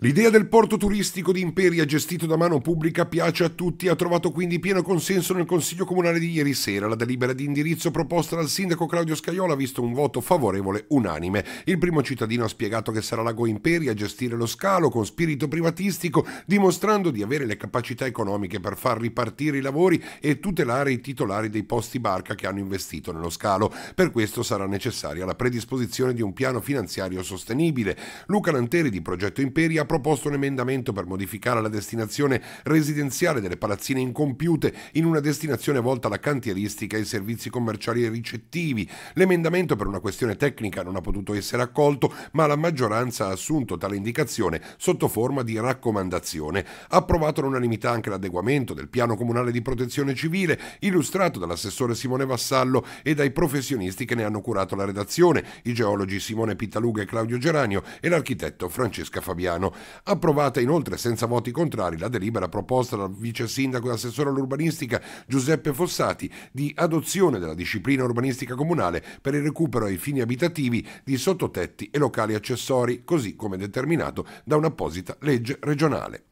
L'idea del porto turistico di Imperia gestito da mano pubblica piace a tutti e ha trovato quindi pieno consenso nel Consiglio Comunale di ieri sera. La delibera di indirizzo proposta dal sindaco Claudio Scaiola ha visto un voto favorevole unanime. Il primo cittadino ha spiegato che sarà Lago Imperia a gestire lo scalo con spirito privatistico, dimostrando di avere le capacità economiche per far ripartire i lavori e tutelare i titolari dei posti barca che hanno investito nello scalo. Per questo sarà necessaria la predisposizione di un piano finanziario sostenibile. Luca Lanteri di Progetto Imperia proposto un emendamento per modificare la destinazione residenziale delle palazzine incompiute in una destinazione volta alla cantieristica e ai servizi commerciali ricettivi. L'emendamento per una questione tecnica non ha potuto essere accolto, ma la maggioranza ha assunto tale indicazione sotto forma di raccomandazione. Approvato all'unanimità anche l'adeguamento del piano comunale di protezione civile, illustrato dall'assessore Simone Vassallo e dai professionisti che ne hanno curato la redazione, i geologi Simone Pittaluga e Claudio Geranio e l'architetto Francesca Fabiano. Approvata inoltre senza voti contrari la delibera proposta dal vice sindaco e assessore all'urbanistica Giuseppe Fossati di adozione della disciplina urbanistica comunale per il recupero ai fini abitativi di sottotetti e locali accessori, così come determinato da un'apposita legge regionale.